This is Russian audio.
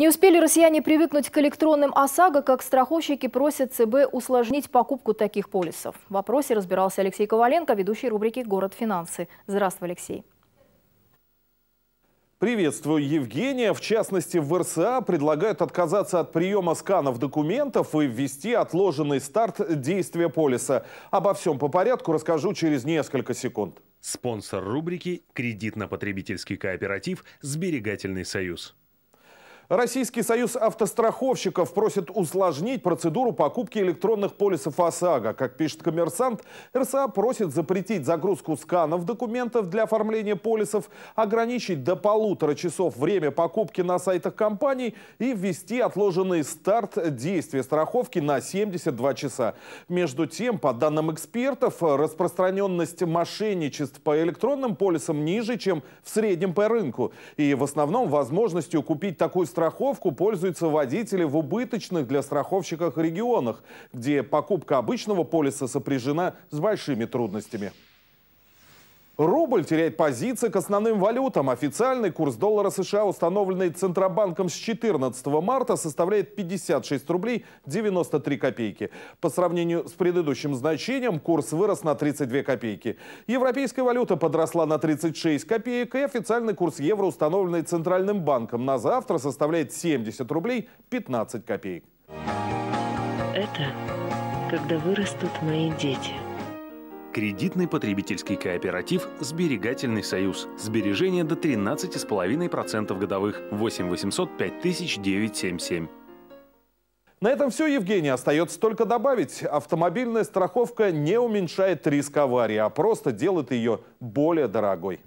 Не успели россияне привыкнуть к электронным ОСАГО, как страховщики просят ЦБ усложнить покупку таких полисов. В вопросе разбирался Алексей Коваленко, ведущий рубрики «Город финансы». Здравствуй, Алексей. Приветствую, Евгения. В частности, в РСА предлагают отказаться от приема сканов документов и ввести отложенный старт действия полиса. Обо всем по порядку расскажу через несколько секунд. Спонсор рубрики – кредитно-потребительский кооператив «Сберегательный союз». Российский союз автостраховщиков просит усложнить процедуру покупки электронных полисов ОСАГО. Как пишет коммерсант, РСА просит запретить загрузку сканов документов для оформления полисов, ограничить до полутора часов время покупки на сайтах компаний и ввести отложенный старт действия страховки на 72 часа. Между тем, по данным экспертов, распространенность мошенничеств по электронным полисам ниже, чем в среднем по рынку. И в основном возможностью купить такую страховку страховку пользуются водители в убыточных для страховщиков регионах, где покупка обычного полиса сопряжена с большими трудностями. Рубль теряет позиции к основным валютам. Официальный курс доллара США, установленный Центробанком с 14 марта, составляет 56 рублей 93 копейки. По сравнению с предыдущим значением курс вырос на 32 копейки. Европейская валюта подросла на 36 копеек, и официальный курс евро, установленный Центральным банком, на завтра составляет 70 рублей 15 копеек. Это когда вырастут мои дети – Кредитный потребительский кооператив «Сберегательный союз». Сбережения до 13,5% годовых. 8 800 5977. На этом все, Евгений. Остается только добавить. Автомобильная страховка не уменьшает риск аварии, а просто делает ее более дорогой.